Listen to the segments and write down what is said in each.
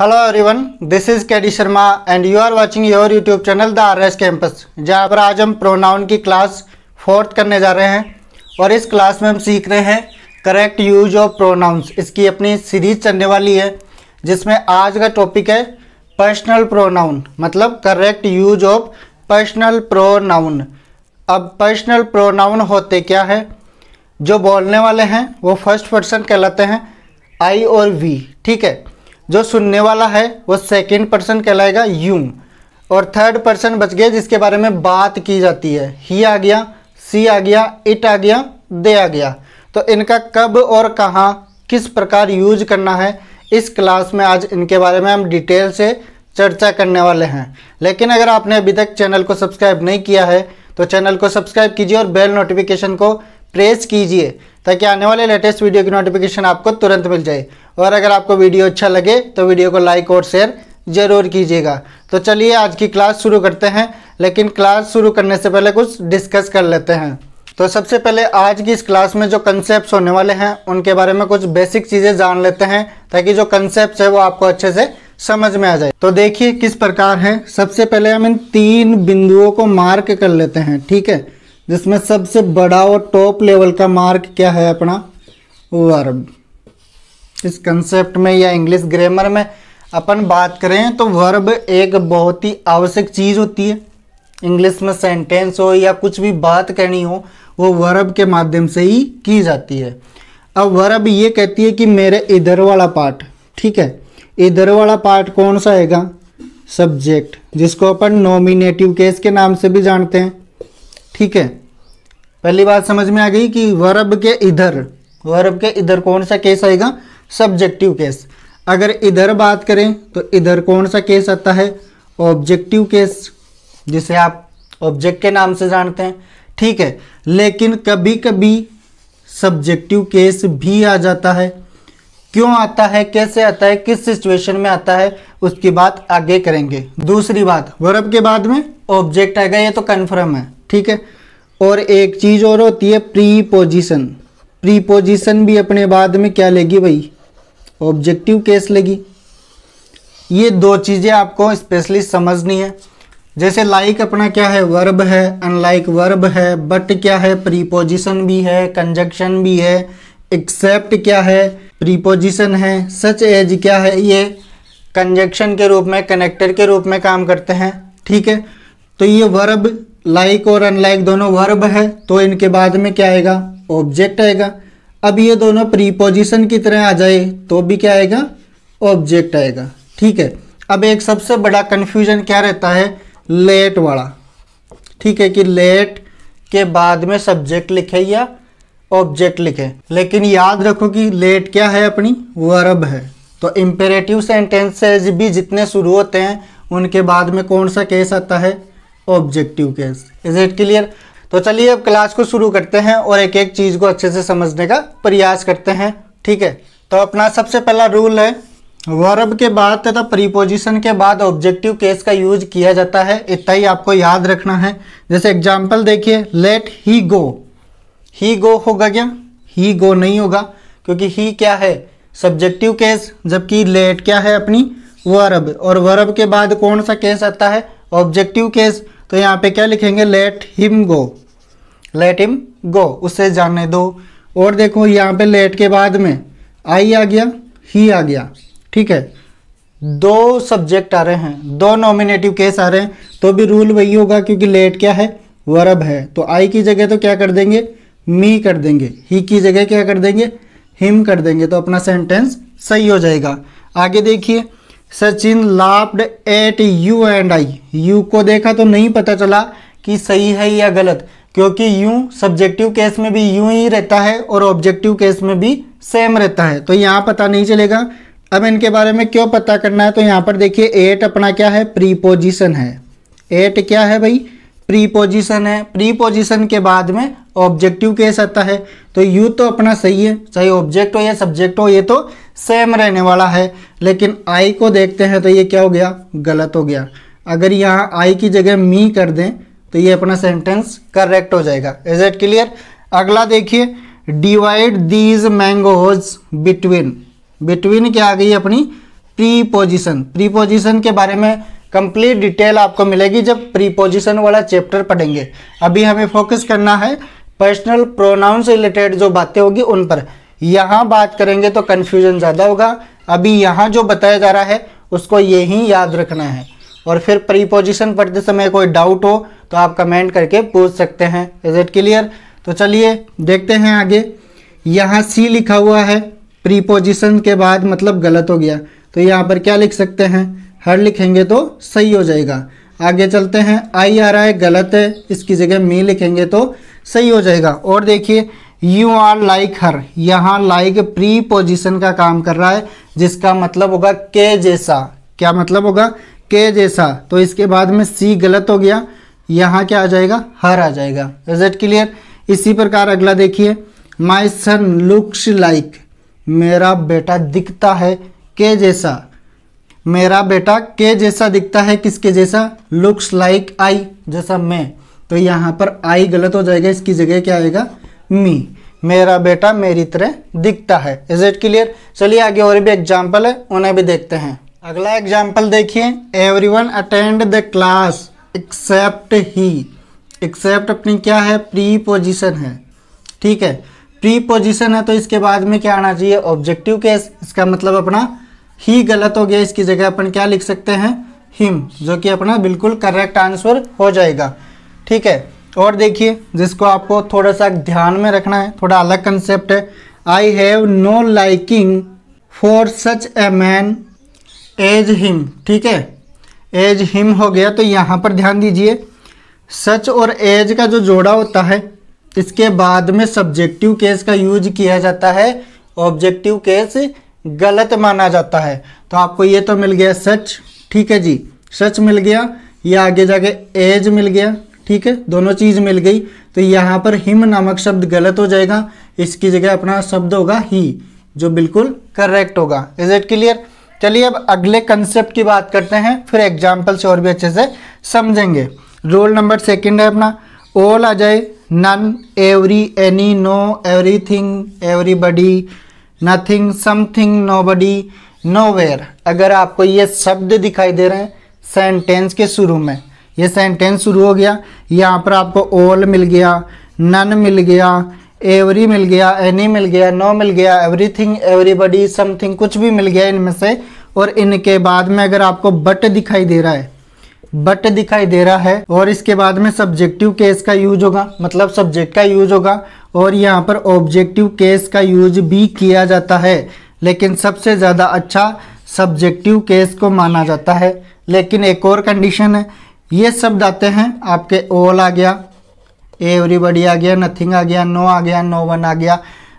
hello everyone this is K D Sharma and you are watching your YouTube channel the R S campus जहाँ पर आज हम pronoun की class fourth करने जा रहे हैं और इस क्लास में हम सीख रहे हैं करेक्ट यूज ऑफ प्रोनाउंस इसकी अपनी सीरीज चलने वाली है जिसमें आज का टॉपिक है पर्सनल प्रोनाउन मतलब correct use of personal pronoun अब पर्सनल प्रोनाउन होते क्या है जो बोलने वाले हैं वो फर्स्ट पर्सन कहलाते हैं आई और वी ठीक है जो सुनने वाला है वो सेकेंड पर्सन कहलाएगा यूम और थर्ड पर्सन बच गया जिसके बारे में बात की जाती है ही आ गया सी आ गया इट आ गया दे आ गया तो इनका कब और कहाँ किस प्रकार यूज करना है इस क्लास में आज इनके बारे में हम डिटेल से चर्चा करने वाले हैं लेकिन अगर आपने अभी तक चैनल को सब्सक्राइब नहीं किया है तो चैनल को सब्सक्राइब कीजिए और बेल नोटिफिकेशन को प्रेस कीजिए ताकि आने वाले लेटेस्ट वीडियो की नोटिफिकेशन आपको तुरंत मिल जाए और अगर आपको वीडियो अच्छा लगे तो वीडियो को लाइक और शेयर ज़रूर कीजिएगा तो चलिए आज की क्लास शुरू करते हैं लेकिन क्लास शुरू करने से पहले कुछ डिस्कस कर लेते हैं तो सबसे पहले आज की इस क्लास में जो कंसेप्ट होने वाले हैं उनके बारे में कुछ बेसिक चीज़ें जान लेते हैं ताकि जो कंसेप्ट है वो आपको अच्छे से समझ में आ जाए तो देखिए किस प्रकार है सबसे पहले हम इन तीन बिंदुओं को मार्क कर लेते हैं ठीक है जिसमें सबसे बड़ा और टॉप लेवल का मार्क क्या है अपना वर्ब इस कंसेप्ट में या इंग्लिश ग्रामर में अपन बात करें तो वर्ब एक बहुत ही आवश्यक चीज़ होती है इंग्लिश में सेंटेंस हो या कुछ भी बात करनी हो वो वर्ब के माध्यम से ही की जाती है अब वर्ब ये कहती है कि मेरे इधर वाला पार्ट ठीक है इधर वाला पार्ट कौन सा आएगा सब्जेक्ट जिसको अपन नॉमिनेटिव केस के नाम से भी जानते हैं ठीक है पहली बात समझ में आ गई कि वर्ब के इधर वर्ब के इधर कौन सा केस आएगा सब्जेक्टिव केस अगर इधर बात करें तो इधर कौन सा केस आता है ऑब्जेक्टिव केस जिसे आप ऑब्जेक्ट के नाम से जानते हैं ठीक है लेकिन कभी कभी सब्जेक्टिव केस भी आ जाता है क्यों आता है कैसे आता है किस सिचुएशन में आता है उसकी बात आगे करेंगे दूसरी बात वर्ब के बाद में ऑब्जेक्ट आएगा ये तो कन्फर्म है ठीक है और एक चीज़ और होती है प्री पोजिशन प्री पोजिशन भी अपने बाद में क्या लेगी भाई ऑब्जेक्टिव केस लेगी ये दो चीज़ें आपको स्पेशली समझनी है जैसे लाइक like अपना क्या है वर्ब है अनलाइक वर्ब है बट क्या है प्रीपोजिशन भी है कंजक्शन भी है एक्सेप्ट क्या है प्रीपोजिशन है सच एज क्या है ये कंजक्शन के रूप में कनेक्टर के रूप में काम करते हैं ठीक है तो ये वर्ब लाइक और अनलाइक दोनों वर्ब है तो इनके बाद में क्या आएगा ऑब्जेक्ट आएगा अब ये दोनों प्रीपोजिशन की तरह आ जाए तो भी क्या आएगा ऑब्जेक्ट आएगा ठीक है अब एक सबसे बड़ा कन्फ्यूजन क्या रहता है लेट वाला ठीक है कि लेट के बाद में सब्जेक्ट लिखे या ऑब्जेक्ट लिखे लेकिन याद रखो कि लेट क्या है अपनी वर्ब है तो इम्पेरेटिव सेंटेंसेज भी जितने शुरू होते हैं उनके बाद में कौन सा केस आता है objective case is it clear तो चलिए अब क्लास को शुरू करते हैं और एक एक चीज़ को अच्छे से समझने का प्रयास करते हैं ठीक है तो अपना सबसे पहला रूल है वर्ब के बाद तथा प्रीपोजिशन के बाद ऑब्जेक्टिव केस का यूज किया जाता है इतना ही आपको याद रखना है जैसे एग्जाम्पल देखिए लेट ही गो ही गो होगा क्या ही गो नहीं होगा क्योंकि ही क्या है सब्जेक्टिव केस जबकि लेट क्या है अपनी वर्ब और वर्ब के बाद कौन सा केस आता है ऑब्जेक्टिव केस तो यहाँ पे क्या लिखेंगे let him go let him go उसे जाने दो और देखो यहाँ पे लेट के बाद में आई आ गया ही आ गया ठीक है दो सब्जेक्ट आ रहे हैं दो नॉमिनेटिव केस आ रहे हैं तो भी रूल वही होगा क्योंकि लेट क्या है वर्ब है तो आई की जगह तो क्या कर देंगे मी कर देंगे ही की जगह क्या कर देंगे हिम कर देंगे तो अपना सेंटेंस सही हो जाएगा आगे देखिए Sachin laughed at you and I you को देखा तो नहीं पता चला कि सही है या गलत क्योंकि यू सब्जेक्टिव केस में भी यू ही रहता है और ऑब्जेक्टिव केस में भी सेम रहता है तो यहाँ पता नहीं चलेगा अब इनके बारे में क्यों पता करना है तो यहाँ पर देखिए एट अपना क्या है प्रीपोजिशन है एट क्या है भाई प्रीपोजिशन है प्रीपोजिशन के बाद में ऑब्जेक्टिव केस आता है तो यू तो अपना सही है चाहे ऑब्जेक्ट हो या सब्जेक्ट हो ये तो सेम रहने वाला है लेकिन आई को देखते हैं तो ये क्या हो गया गलत हो गया अगर यहाँ आई की जगह मी कर दें तो ये अपना सेंटेंस करेक्ट हो जाएगा इज एट क्लियर अगला देखिए divide these mangoes between between क्या आ गई अपनी प्री पोजिशन प्री पोजिशन के बारे में कंप्लीट डिटेल आपको मिलेगी जब प्रीपोजिशन वाला चैप्टर पढ़ेंगे अभी हमें फोकस करना है पर्सनल प्रोनाउन से रिलेटेड जो बातें होगी उन पर यहाँ बात करेंगे तो कन्फ्यूज़न ज़्यादा होगा अभी यहाँ जो बताया जा रहा है उसको यही याद रखना है और फिर प्रीपोजिशन पढ़ते समय कोई डाउट हो तो आप कमेंट करके पूछ सकते हैं इज़ इट क्लियर तो चलिए देखते हैं आगे यहाँ सी लिखा हुआ है प्रीपोजिशन के बाद मतलब गलत हो गया तो यहाँ पर क्या लिख सकते हैं हर लिखेंगे तो सही हो जाएगा आगे चलते हैं आई आ रहा है गलत है इसकी जगह मी लिखेंगे तो सही हो जाएगा और देखिए यू आर लाइक हर यहाँ लाइक प्री पोजिशन का काम कर रहा है जिसका मतलब होगा के जैसा क्या मतलब होगा के जैसा तो इसके बाद में सी गलत हो गया यहाँ क्या आ जाएगा हर आ जाएगा इज इट क्लियर इसी प्रकार अगला देखिए माई सन लुक्स लाइक मेरा बेटा दिखता है के जैसा मेरा बेटा के जैसा दिखता है किसके जैसा लुक्स लाइक आई जैसा मैं तो यहाँ पर आई गलत हो जाएगा इसकी जगह क्या आएगा मी मेरा बेटा मेरी तरह दिखता है इज इट क्लियर चलिए आगे और भी एग्जाम्पल है उन्हें भी देखते हैं अगला एग्जाम्पल देखिए everyone attend the class except ही एक्सेप्ट अपनी क्या है प्री पोजिशन है ठीक है प्री पोजिशन है तो इसके बाद में क्या आना चाहिए ऑब्जेक्टिव केस इसका मतलब अपना ही गलत हो गया इसकी जगह अपन क्या लिख सकते हैं हिम जो कि अपना बिल्कुल करेक्ट आंसर हो जाएगा ठीक है और देखिए जिसको आपको थोड़ा सा ध्यान में रखना है थोड़ा अलग कंसेप्ट है I have no liking for such a man as him ठीक है एज हिम हो गया तो यहाँ पर ध्यान दीजिए सच और एज का जो जोड़ा होता है इसके बाद में सब्जेक्टिव केस का यूज किया जाता है ऑब्जेक्टिव केस गलत माना जाता है तो आपको ये तो मिल गया सच ठीक है जी सच मिल गया या आगे जाके एज मिल गया ठीक है दोनों चीज़ मिल गई तो यहाँ पर हिम नामक शब्द गलत हो जाएगा इसकी जगह अपना शब्द होगा ही जो बिल्कुल करेक्ट होगा इज इट क्लियर चलिए अब अगले कंसेप्ट की बात करते हैं फिर एग्जाम्पल से और भी अच्छे से समझेंगे रोल नंबर सेकंड है अपना ऑल आ जाए none every any no everything body nothing something nowhere अगर आपको ये शब्द दिखाई दे रहे हैं सेंटेंस के शुरू में ये सेंटेंस शुरू हो गया यहाँ पर आपको ऑल मिल गया नन मिल गया एवरी मिल गया एनी मिल गया नो मिल गया एवरीथिंग एवरीबडी समथिंग कुछ भी मिल गया इनमें से और इनके बाद में अगर आपको बट दिखाई दे रहा है बट दिखाई दे रहा है और इसके बाद में सब्जेक्टिव केस का यूज होगा मतलब सब्जेक्ट का यूज होगा और यहाँ पर ऑब्जेक्टिव केस का यूज भी किया जाता है लेकिन सबसे ज़्यादा अच्छा सब्जेक्टिव केस को माना जाता है लेकिन एक और कंडीशन है ये शब्द आते हैं आपके ऑल आ गया एवरीबडी आ गया नथिंग आ गया नो आ गया नो वन आ गया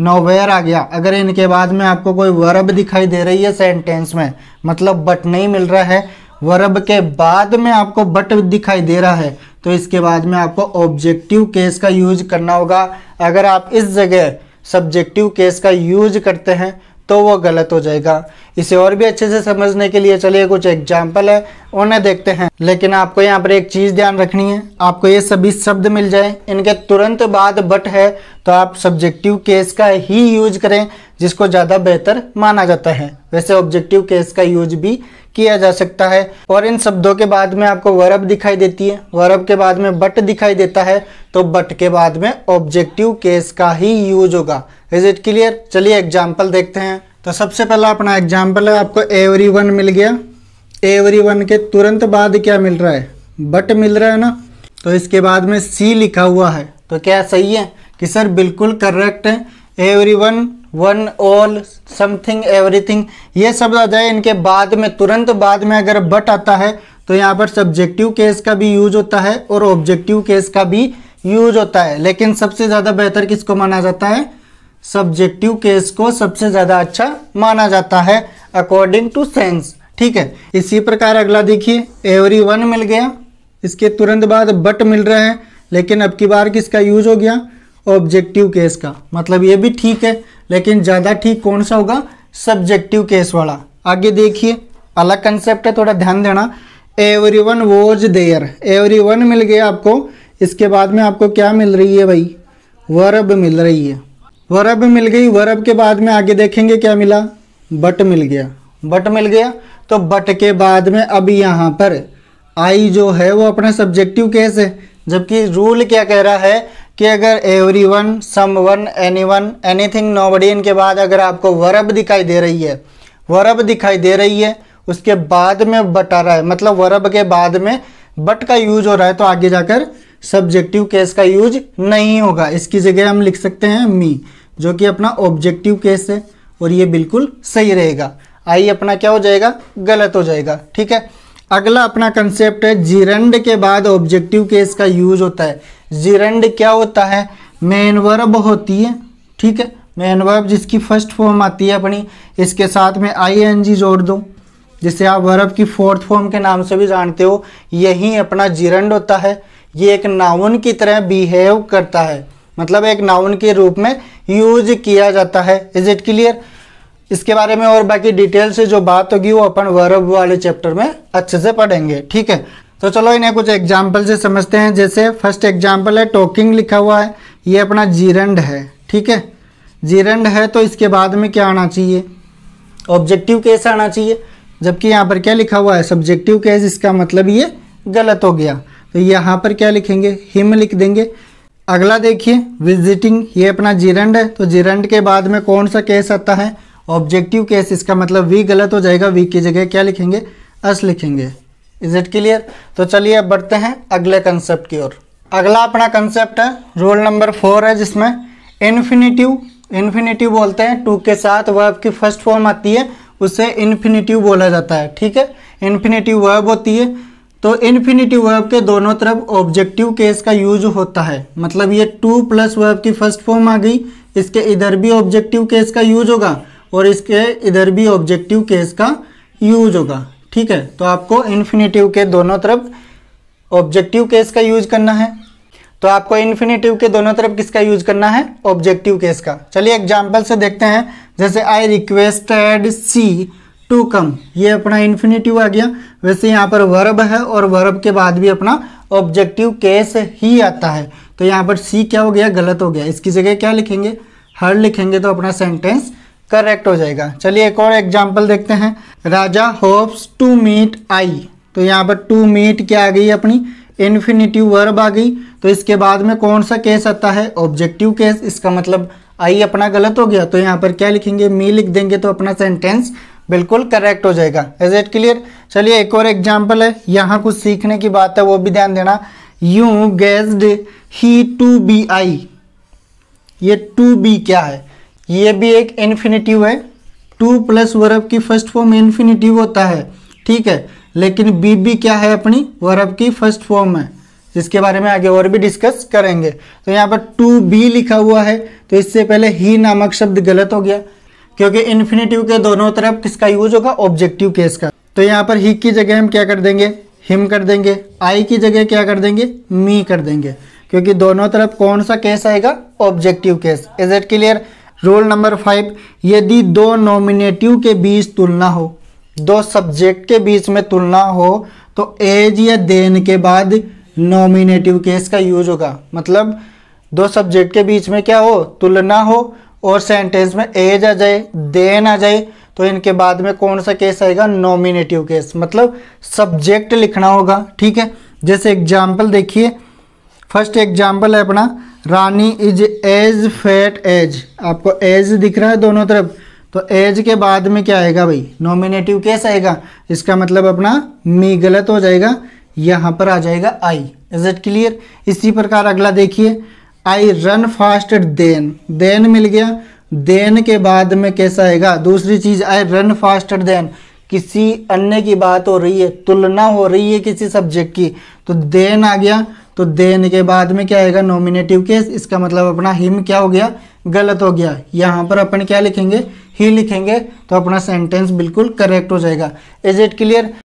नो वेयर आ गया अगर इनके बाद में आपको कोई वर्ब दिखाई दे रही है सेंटेंस में मतलब बट नहीं मिल रहा है वर्ब के बाद में आपको बट दिखाई दे रहा है तो इसके बाद में आपको ऑब्जेक्टिव केस का यूज करना होगा अगर आप इस जगह सब्जेक्टिव केस का यूज करते हैं तो वो गलत हो जाएगा इसे और भी अच्छे से समझने के लिए चलिए कुछ एग्जाम्पल है उन्हें देखते हैं लेकिन आपको यहाँ पर एक चीज़ ध्यान रखनी है आपको ये सभी शब्द मिल जाए इनके तुरंत बाद बट है तो आप सब्जेक्टिव केस का ही यूज करें जिसको ज़्यादा बेहतर माना जाता है वैसे ऑब्जेक्टिव केस का यूज भी किया जा सकता है और इन शब्दों के बाद में आपको वर्ब दिखाई देती है वर्ब के बाद में बट दिखाई देता है तो बट के बाद में ऑब्जेक्टिव केस का ही यूज होगा इज इट क्लियर चलिए एग्जाम्पल देखते हैं तो सबसे पहला अपना एग्जाम्पल है आपको एवरी वन मिल गया एवरी वन के तुरंत बाद क्या मिल रहा है बट मिल रहा है ना तो इसके बाद में सी लिखा हुआ है तो क्या सही है कि सर बिल्कुल करेक्ट है everyone one all something everything ये शब्द आ जाए इनके बाद में तुरंत बाद में अगर बट आता है तो यहाँ पर सब्जेक्टिव केस का भी यूज होता है और ऑब्जेक्टिव केस का भी यूज होता है लेकिन सबसे ज़्यादा बेहतर किसको माना जाता है सब्जेक्टिव केस को सबसे ज़्यादा अच्छा माना जाता है अकॉर्डिंग टू सेंस ठीक है इसी प्रकार अगला देखिए एवरी वन मिल गया इसके तुरंत बाद बट मिल रहा है लेकिन अब की बार किसका यूज हो गया ऑब्जेक्टिव केस का मतलब ये भी ठीक है लेकिन ज़्यादा ठीक कौन सा होगा सब्जेक्टिव केस वाला आगे देखिए अलग कंसेप्ट है थोड़ा ध्यान देना everyone was there everyone मिल गया आपको इसके बाद में आपको क्या मिल रही है भाई वर्ब मिल रही है वरब मिल गई वरब के बाद में आगे देखेंगे क्या मिला बट मिल गया बट मिल गया तो बट के बाद में अब यहाँ पर आई जो है वो अपना सब्जेक्टिव केस है जबकि रूल क्या कह रहा है कि अगर everyone someone anyone any nobody इनके बाद अगर आपको वरब दिखाई दे रही है वरब दिखाई दे रही है उसके बाद में बट आ रहा है मतलब वरब के बाद में बट का यूज हो रहा है तो आगे जाकर सब्जेक्टिव केस का यूज नहीं होगा इसकी जगह हम लिख सकते हैं मी जो कि अपना ऑब्जेक्टिव केस है और ये बिल्कुल सही रहेगा आई अपना क्या हो जाएगा गलत हो जाएगा ठीक है अगला अपना कंसेप्ट है जीरंड के बाद ऑब्जेक्टिव केस का यूज होता है जीरंड क्या होता है मेन वर्ब होती है ठीक है मेन वर्ब जिसकी फर्स्ट फॉर्म आती है अपनी इसके साथ में आई एन जी जोड़ दो जिसे आप वर्ब की फोर्थ फॉर्म के नाम से भी जानते हो यही अपना जीरंड होता है ये एक नाउन की तरह बिहेव करता है मतलब एक नाउन के रूप में यूज किया जाता है इज इट क्लियर इसके बारे में और बाकी डिटेल से जो बात होगी वो अपन वर्ब वाले चैप्टर में अच्छे से पढ़ेंगे ठीक है तो चलो इन्हें कुछ एग्जाम्पल से समझते हैं जैसे फर्स्ट एग्जाम्पल है टोकिंग लिखा हुआ है ये अपना जीरंड है ठीक है जीरंड है तो इसके बाद में क्या आना चाहिए ऑब्जेक्टिव केस आना चाहिए जबकि यहाँ पर क्या लिखा हुआ है सब्जेक्टिव केस इसका मतलब ये गलत हो गया तो यहाँ पर क्या लिखेंगे हिम लिख देंगे अगला देखिए विजिटिंग ये अपना जिरंड है तो जिरंड के बाद में कौन सा केस आता है ऑब्जेक्टिव केस इसका मतलब वी गलत हो जाएगा वी की जगह क्या लिखेंगे अस लिखेंगे इज इट क्लियर तो चलिए अब बढ़ते हैं अगले कंसेप्ट की ओर अगला अपना कंसेप्ट है रोल नंबर फोर है जिसमें इन्फिनिटिव इन्फिनिटिव बोलते हैं टू के साथ वर्ब की फर्स्ट फॉर्म आती है उसे इन्फिनिटिव बोला जाता है ठीक है इन्फिनिटिव वर्ब होती है तो इन्फिनेटिव वर्ब के दोनों तरफ ऑब्जेक्टिव केस का यूज होता है मतलब ये टू प्लस वर्ब की फर्स्ट फॉर्म आ गई इसके इधर भी ऑब्जेक्टिव केस का यूज होगा और इसके इधर भी ऑब्जेक्टिव केस का यूज होगा ठीक है तो आपको इन्फिनिटिव के दोनों तरफ ऑब्जेक्टिव केस का यूज करना है तो आपको इन्फिनिटिव के दोनों तरफ किसका यूज करना है ऑब्जेक्टिव केस का चलिए एग्जाम्पल से देखते हैं जैसे I requested C to come ये अपना इन्फिनेटिव आ गया वैसे यहाँ पर वर्ब है और वर्ब के बाद भी अपना ऑब्जेक्टिव केस ही आता है तो यहाँ पर सी क्या हो गया गलत हो गया इसकी जगह क्या लिखेंगे हर लिखेंगे तो अपना सेंटेंस करेक्ट हो जाएगा चलिए एक और एग्जाम्पल देखते हैं Raja hopes to meet I तो यहाँ पर टू मीट क्या आ गई अपनी इन्फिनिटिव वर्ब आ गई तो इसके बाद में कौन सा केस आता है ऑब्जेक्टिव केस इसका मतलब आई अपना गलत हो गया तो यहाँ पर क्या लिखेंगे मी लिख देंगे तो अपना सेंटेंस बिल्कुल करेक्ट हो जाएगा इज इट क्लियर चलिए एक और एग्जाम्पल है यहाँ कुछ सीखने की बात है वो भी ध्यान देना you guessed he to be I ये टू बी क्या है ये भी एक इन्फिनेटिव है टू प्लस वर्ब की फर्स्ट फॉर्म इन्फिनेटिव होता है ठीक है लेकिन बी बी क्या है अपनी वर्ब की फर्स्ट फॉर्म है जिसके बारे में आगे और भी डिस्कस करेंगे तो यहाँ पर टू बी लिखा हुआ है तो इससे पहले ही नामक शब्द गलत हो गया क्योंकि इन्फिनेटिव के दोनों तरफ किसका यूज होगा ऑब्जेक्टिव केस का तो यहाँ पर ही की जगह हम क्या कर देंगे हिम कर देंगे आई की जगह क्या कर देंगे मी कर देंगे क्योंकि दोनों तरफ कौन सा केस आएगा objective case is it clear rule number five यदि दो नॉमिनेटिव के बीच तुलना हो दो सब्जेक्ट के बीच में तुलना हो तो एज या देन के बाद नॉमिनेटिव केस का यूज होगा मतलब दो सब्जेक्ट के बीच में क्या हो तुलना हो और सेंटेंस में एज आ जाए देन आ जाए तो इनके बाद में कौन सा केस आएगा नॉमिनेटिव केस मतलब सब्जेक्ट लिखना होगा ठीक है जैसे एग्जाम्पल देखिए फर्स्ट एग्जाम्पल है अपना Rani is as fat as आपको एज दिख रहा है दोनों तरफ तो एज के बाद में क्या आएगा भाई नॉमिनेटिव केस आएगा इसका मतलब अपना मी गलत हो जाएगा यहाँ पर आ जाएगा आई इज इट क्लियर इसी प्रकार अगला देखिए I run fast than than मिल गया देन के बाद में कैसा आएगा दूसरी चीज़ आई रन फास्ट देन किसी अन्य की बात हो रही है तुलना हो रही है किसी सब्जेक्ट की तो देन आ गया तो देन के बाद में क्या आएगा नॉमिनेटिव केस इसका मतलब अपना हिम क्या हो गया गलत हो गया यहाँ पर अपन क्या लिखेंगे ही लिखेंगे तो अपना सेंटेंस बिल्कुल करेक्ट हो जाएगा इज इट क्लियर